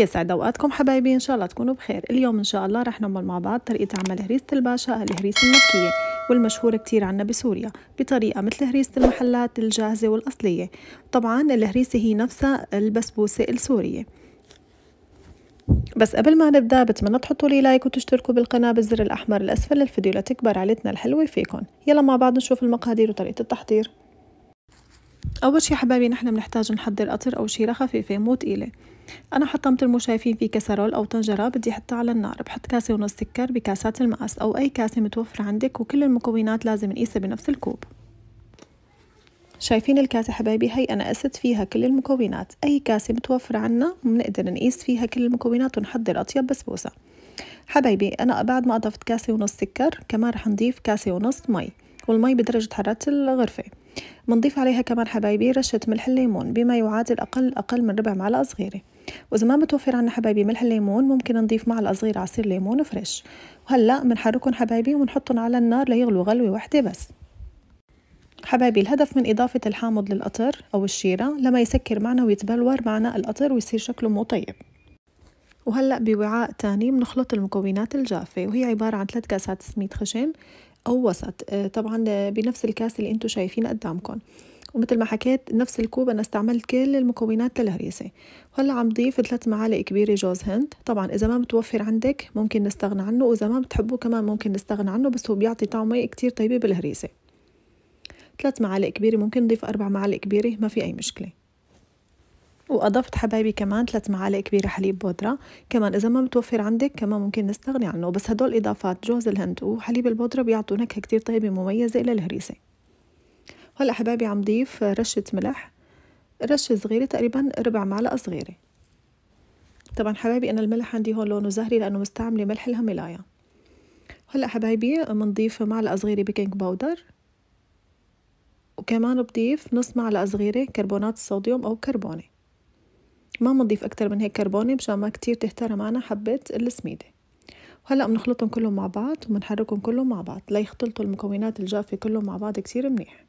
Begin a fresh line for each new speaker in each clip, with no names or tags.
يسعد اوقاتكم حبايبي ان شاء الله تكونوا بخير اليوم ان شاء الله رح نعمل مع بعض طريقه عمل هريسه الباشا الهريسه المكيه والمشهوره كتير عنا بسوريا بطريقه مثل هريسه المحلات الجاهزه والاصليه طبعا الهريسه هي نفسها البسبوسه السوريه بس قبل ما نبدا بتمنى تحطوا لي لايك وتشتركوا بالقناه بالزر الاحمر الاسفل للفيديو لتكبر عيلتنا الحلوه فيكم يلا مع بعض نشوف المقادير وطريقه التحضير اول شي حبايبي نحن بنحتاج نحضر قطر او شيره خفيفه مو تقيله انا حطمت المشايفين في كسرول او طنجره بدي احطها على النار بحط كاسه ونص سكر بكاسات المقص او اي كاسه متوفره عندك وكل المكونات لازم نقيسها بنفس الكوب شايفين الكاسة حبايبي هي أنا قست فيها كل المكونات أي كاسة متوفرة عنا بنقدر نقيس فيها كل المكونات ونحضر أطيب بسبوسة حبايبي أنا بعد ما أضفت كاسة ونص سكر كمان رح نضيف كاسة ونص مي والمي بدرجة حرارة الغرفة بنضيف عليها كمان حبايبي رشة ملح الليمون بما يعادل أقل أقل من ربع معلقة صغيرة واذا ما متوفر عنا حبايبي ملح الليمون ممكن نضيف مع صغيرة عصير ليمون فريش وهلا بنحركهم حبايبي وبنحطهم على النار ليغلوا غلوه واحده بس حبايبي الهدف من إضافة الحامض للقطر أو الشيرة لما يسكر معنا ويتبلور معنا القطر ويصير شكله مو طيب وهلأ بوعاء تاني بنخلط المكونات الجافة وهي عبارة عن ثلاث كاسات سميد خشن أو وسط آه، طبعا آه، بنفس الكاس اللي انتو شايفين قدامكم ومثل ما حكيت نفس الكوب أنا استعملت كل المكونات للهريسة وهلا عم ضيف ثلاث معالق كبيرة جوز هند طبعا إذا ما متوفر عندك ممكن نستغنى عنه وإذا ما بتحبوه كمان ممكن نستغنى عنه بس هو بيعطي طعمة كتير طيبة بالهريسة ثلاث معالق كبيرة ممكن نضيف أربع معالق كبيرة ما في أي مشكلة وأضفت حبايبي كمان ثلاث معالق كبيرة حليب بودرة كمان إذا ما متوفر عندك كمان ممكن نستغني عنه بس هدول إضافات جوز الهند وحليب البودرة بيعطوا نكهة كتير طيبة مميزة للهريسة هلا حبايبي عم ضيف رشة ملح رشة صغيرة تقريبا ربع معلقة صغيرة طبعا حبايبي أنا الملح عندي هون لونه زهري لأنه مستعملة ملح الهملايا هلا حبايبي بنضيف معلقة صغيرة بيكنج باودر وكمان بضيف نص معلقة صغيرة كربونات الصوديوم أو كربونة ما بنضيف أكتر من هيك كربونة مشان ما كتير تهتر معنا حبة السميدة وهلا بنخلطهم كلهم مع بعض وبنحركهم كلهم مع بعض ليختلطوا المكونات الجافة كلهم مع بعض كتير منيح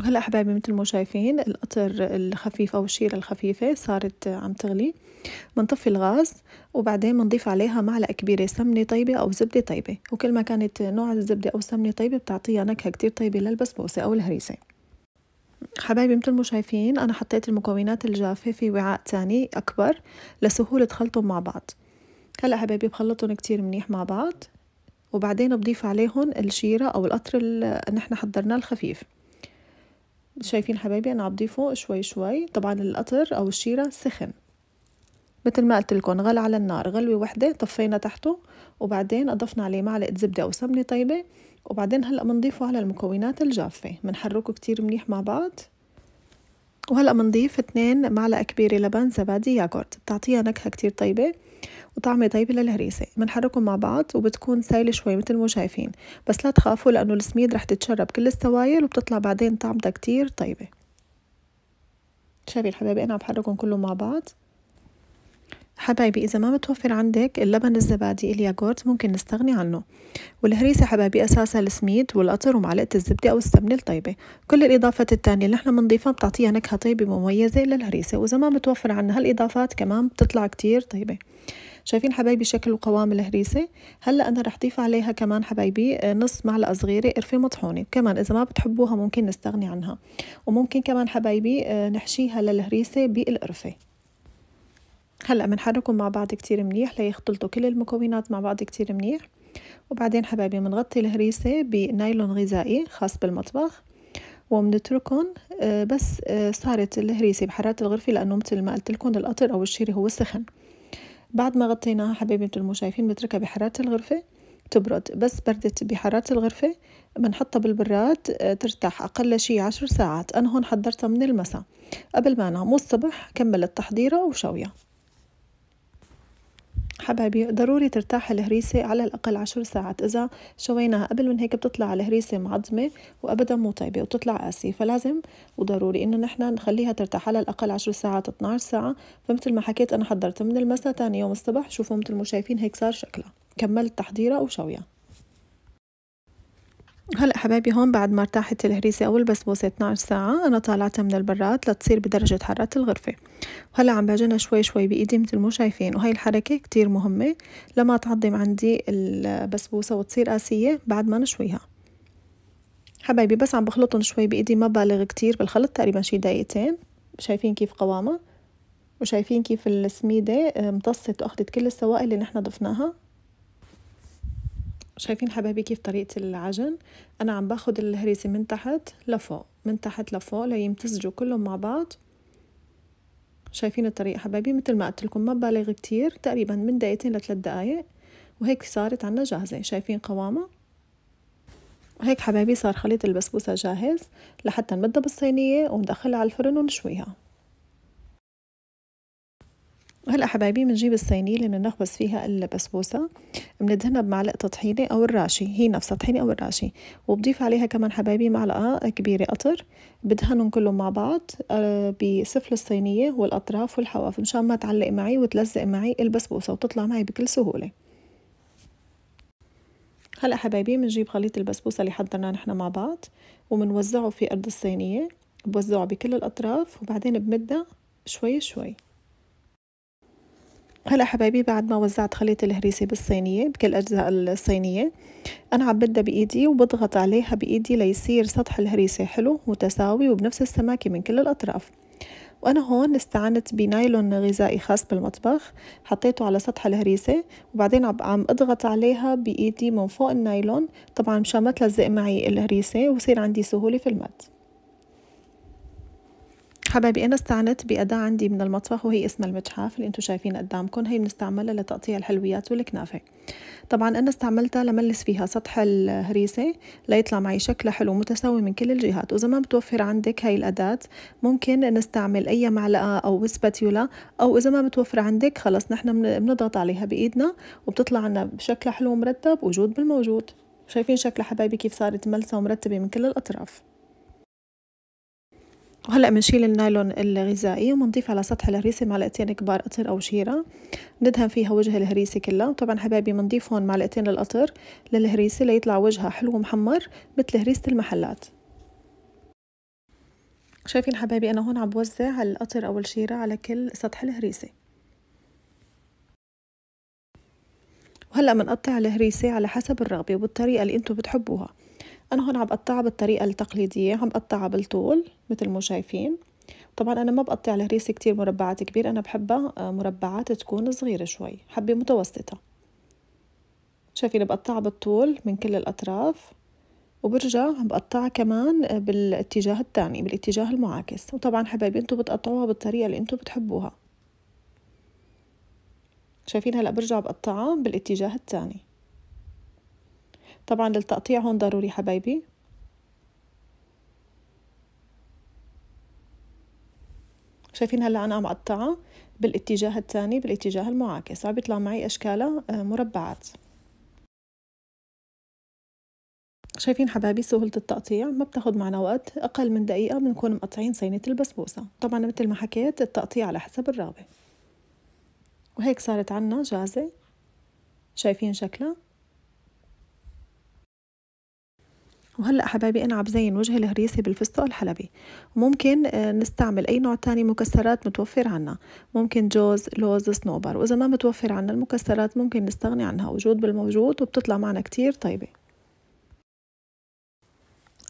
وهلا حبايبي مثل ما شايفين القطر الخفيف او الشيره الخفيفه صارت عم تغلي بنطفي الغاز وبعدين بنضيف عليها معلقه كبيره سمنه طيبه او زبده طيبه وكل ما كانت نوع الزبده او سمنه طيبه بتعطيها نكهه كتير طيبه للبسبوسه او الهريسه حبايبي مثل ما شايفين انا حطيت المكونات الجافه في وعاء تاني اكبر لسهوله خلطهم مع بعض هلا حبايبي بخلطهم كتير منيح مع بعض وبعدين بضيف عليهم الشيره او القطر اللي نحن حضرناه الخفيف شايفين حبايبي انا عم شوي شوي طبعا القطر او الشيره سخن مثل ما قلت لكم غلى على النار غلوه وحده طفينا تحته وبعدين اضفنا عليه معلقه زبده او سمنه طيبه وبعدين هلا بنضيفه على المكونات الجافه بنحركه كتير منيح مع بعض وهلا بنضيف اثنين معلقه كبيره لبن زبادي ياغورت بتعطيها نكهه كتير طيبه وطعمة طيبة للهريسة بنحركهم مع بعض وبتكون سايلة شوي مثل ما شايفين بس لا تخافوا لأنه السميد رح تتشرب كل السوايل وبتطلع بعدين طعمتها كتير طيبة شايفين حبايبي أنا عم بحركهم كلهم مع بعض حبايبي إذا ما متوفر عندك اللبن الزبادي الياغورت ممكن نستغني عنه والهريسة حبايبي أساسها السميد والقطر ومعلقة الزبدة أو السمنة الطيبة كل الإضافات التانية اللي احنا بنضيفها بتعطيها نكهة طيبة مميزة للهريسة وإذا ما متوفر عنا هالإضافات كمان بتطلع كتير طيبة شايفين حبايبي شكل وقوام الهريسة هلا أنا رح ضيف عليها كمان حبايبي آه، نص معلقة صغيرة قرفة مطحونة كمان إذا ما بتحبوها ممكن نستغني عنها وممكن كمان حبايبي آه، نحشيها للهريسة بالقرفة هلا بنحركهم مع بعض كتير منيح ليختلطوا كل المكونات مع بعض كتير منيح وبعدين حبايبي بنغطي الهريسة بنايلون غذائي خاص بالمطبخ وبنتركهم آه، بس آه، صارت الهريسة بحرارة الغرفة لأنه مثل ما قلت لكم القطر أو الشيري هو سخن بعد ما غطيناها حبايبي مثل ما شايفين بتركها بحرارة الغرفة تبرد بس بردت بحرارة الغرفة بنحطها بالبراد آه، ترتاح أقل شي عشر ساعات أنا هون حضرتها من المساء قبل ما أنام والصبح كملت تحضيرها وشويها حبايبي ضروري ترتاح الهريسة على الأقل عشر ساعات إذا شويناها قبل من هيك بتطلع الهريسة معضمة وأبدا مو طيبة وتطلع قاسية فلازم وضروري إنه نحنا نخليها ترتاح على الأقل عشر ساعات 12 ساعة فمثل ما حكيت أنا حضرت من المساء تاني يوم الصبح شوفوا مثل ما شايفين هيك صار شكلها كملت تحضيرها وشويها هلا حبايبي هون بعد ما ارتاحت الهريسة أو البسبوسة 12 ساعة أنا طالعتها من البراد لتصير بدرجة حرارة الغرفة وهلا عم بعجنها شوي شوي بإيدي مثل ما شايفين وهي الحركة كتير مهمة لما تعظم عندي البسبوسة وتصير قاسية بعد ما نشويها حبايبي بس عم بخلطهم شوي بإيدي ما بالغ كتير بالخلط تقريبا شي دقيقتين شايفين كيف قوامه وشايفين كيف السميدة آه، امتصت وأخدت كل السوائل اللي نحن ضفناها شايفين حبايبي كيف طريقة العجن أنا عم باخد الهريسة من تحت لفوق من تحت لفوق ليمتزجوا كلهم مع بعض شايفين الطريقة حبايبي مثل ما قلت لكم ما بالغ كتير تقريبا من دقيقتين لثلاث دقايق وهيك صارت عنا جاهزة شايفين قوامها وهيك حبايبي صار خليط البسبوسة جاهز لحتى نمدها بالصينية وندخلها على الفرن ونشويها هلا حبايبي بنجيب الصينية اللي بنخبز فيها البسبوسة بندهنها بمعلقة طحينة أو الراشي هي نفسها طحينة أو الراشي وبضيف عليها كمان حبايبي معلقة كبيرة قطر بدهنهم كلهم مع بعض آه، بسفل الصينية والأطراف والحواف مشان ما تعلق معي وتلزق معي البسبوسة وتطلع معي بكل سهولة هلا حبايبي بنجيب خليط البسبوسة اللي حضرناه نحن مع بعض وبنوزعه في أرض الصينية بوزعه بكل الأطراف وبعدين بمدها شوي شوي هلا حبايبي بعد ما وزعت خليط الهريسة بالصينية بكل أجزاء الصينية أنا عم بدها بإيدي وبضغط عليها بإيدي ليصير سطح الهريسة حلو متساوي وبنفس السماكة من كل الأطراف وأنا هون استعنت بنايلون غذائي خاص بالمطبخ حطيته على سطح الهريسة وبعدين عم أضغط عليها بإيدي من فوق النايلون طبعا مشان ما تلزق معي الهريسة وصير عندي سهولة في المد حبايبي أنا استعنت بأداة عندي من المطبخ وهي اسمها المجحاف اللي انتم شايفين قدامكم هي بنستعملها لتقطيع الحلويات والكنافة طبعا أنا استعملتها لملس فيها سطح الهريسة ليطلع معي شكلها حلو متساوي من كل الجهات وإذا ما بتوفر عندك هاي الأداة ممكن نستعمل أي معلقة أو وسبة أو إذا ما بتوفر عندك خلص نحن بنضغط عليها بإيدنا وبتطلع عنا بشكل حلو ومرتب وجود بالموجود شايفين شكلها حبايبي كيف صارت ملسة ومرتبة من كل الأطراف وهلا بنشيل النايلون الغذائي وبنضيف على سطح الهريسه معلقتين كبار قطر او شيره ندهن فيها وجه الهريسه كلها طبعا حبايبي بنضيف هون معلقتين القطر للهريسه ليطلع وجهها حلو ومحمر مثل هريسه المحلات شايفين حبايبي انا هون عم بوزع القطر او الشيره على كل سطح الهريسه وهلا بنقطع الهريسه على حسب الرغبه وبالطريقه اللي انتم بتحبوها أنا هون عم بقطعها بالطريقة التقليدية عم بقطعها بالطول مثل ما شايفين طبعا أنا ما بقطع الهريسة كتير مربعات كبيرة أنا بحبها آه، مربعات تكون صغيرة شوي حبة متوسطة شايفين بقطعها بالطول من كل الأطراف وبرجع بقطعها كمان آه، بالاتجاه الثاني بالاتجاه المعاكس وطبعا حبايبي انتم بتقطعوها بالطريقة اللي انتم بتحبوها شايفين هلا برجع بقطعها بالاتجاه الثاني طبعا للتقطيع هون ضروري حبايبي شايفين هلا انا مقطعه بالاتجاه الثاني بالاتجاه المعاكس عم بيطلع معي اشكالها آه، مربعات شايفين حبايبي سهولة التقطيع ما بتاخد معنا وقت أقل من دقيقة بنكون مقطعين صينة البسبوسة طبعا مثل ما حكيت التقطيع على حسب الرغبة وهيك صارت عنا جاهزة شايفين شكلها وهلا حبايبي انا عم بزين وجهي الهريسي بالفستق الحلبي وممكن آه، نستعمل اي نوع تاني مكسرات متوفر عنا ممكن جوز لوز صنوبر واذا ما متوفر عنا المكسرات ممكن نستغني عنها وجود بالموجود وبتطلع معنا كتير طيبه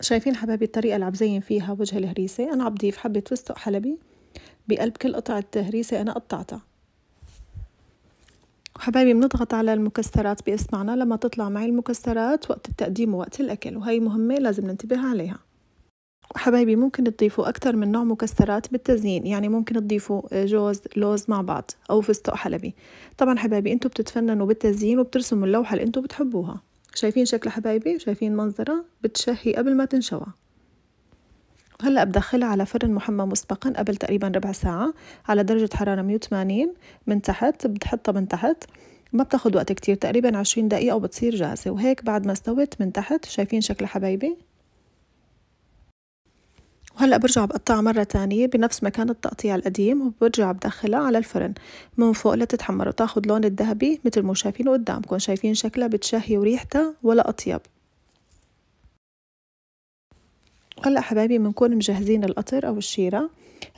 شايفين حبايبي الطريقه اللي عم بزين فيها وجه الهريسه انا عم بضيف حبه فستق حلبي بقلب كل قطعه هريسه انا قطعتها وحبايبي بنضغط على المكسرات بإصبعنا لما تطلع معي المكسرات وقت التقديم ووقت الأكل وهي مهمة لازم ننتبه عليها وحبايبي ممكن تضيفوا أكثر من نوع مكسرات بالتزيين يعني ممكن تضيفوا آه، جوز لوز مع بعض أو فستق حلبي طبعا حبايبي انتم بتتفننوا بالتزيين وبترسموا اللوحة اللي انتم بتحبوها شايفين شكلها حبايبي شايفين منظرها بتشهي قبل ما تنشوى هلا بدخلها على فرن محمى مسبقا قبل تقريبا ربع ساعة على درجة حرارة 180 من تحت بتحطها من تحت ما بتاخد وقت كتير تقريبا 20 دقيقة وبتصير جاهزة وهيك بعد ما استوت من تحت شايفين شكلها حبايبي وهلا برجع بقطعها مرة تانية بنفس مكان التقطيع القديم وبرجع بدخلها على الفرن من فوق لتتحمر وتاخد لون الذهبي مثل ما شايفينه قدامكم شايفين شكلها بتشهي وريحتها ولا أطيب هلا حبايبي بنكون مجهزين القطر او الشيره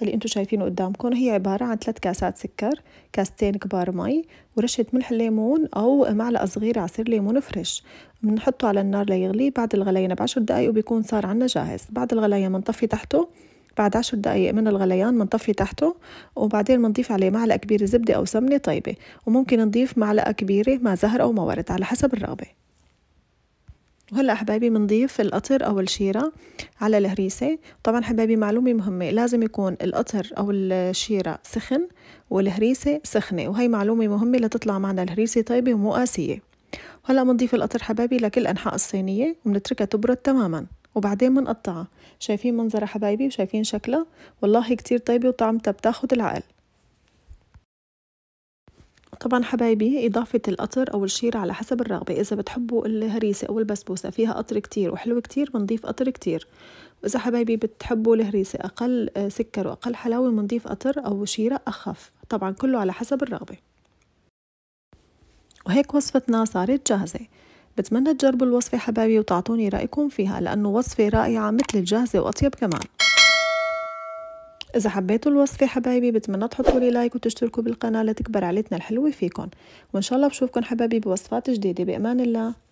اللي انتم شايفينه قدامكم هي عباره عن ثلاث كاسات سكر كاستين كبار مي ورشه ملح ليمون او معلقه صغيره عصير ليمون فريش بنحطه على النار ليغلي بعد الغليان بعشر دقائق وبيكون صار عنا جاهز بعد الغليان بنطفي تحته بعد عشر دقايق من الغليان بنطفي تحته وبعدين بنضيف عليه معلقة كبيرة زبدة أو سمنة طيبة وممكن نضيف معلقة كبيرة مع زهر أو مورد على حسب الرغبة وهلا حبايبي بنضيف القطر او الشيره على الهريسه طبعا حبايبي معلومه مهمه لازم يكون القطر او الشيره سخن والهريسه سخنه وهي معلومه مهمه لتطلع معنا الهريسه طيبه ومو قاسيه هلا بنضيف القطر حبايبي لكل انحاء الصينيه وبنتركها تبرد تماما وبعدين بنقطعها شايفين منظرها حبايبي وشايفين شكلها والله كتير طيبه وطعمتها بتاخد العقل طبعا حبايبي إضافة القطر أو الشير على حسب الرغبة إذا بتحبوا الهريسة أو البسبوسة فيها قطر كتير وحلوة كتير بنضيف قطر كتير وإذا حبايبي بتحبوا الهريسة أقل آه، سكر وأقل حلاوة بنضيف قطر أو شيرة أخف طبعا كله على حسب الرغبة وهيك وصفتنا صارت جاهزة بتمنى تجربوا الوصفة حبايبي وتعطوني رأيكم فيها لأنه وصفة رائعة مثل الجاهزة وأطيب كمان اذا حبيتوا الوصفه حبايبي بتمنى تحطوا لي لايك وتشتركوا بالقناه لتكبر عائلتنا الحلوه فيكم وان شاء الله بشوفكم حبايبي بوصفات جديده بامان الله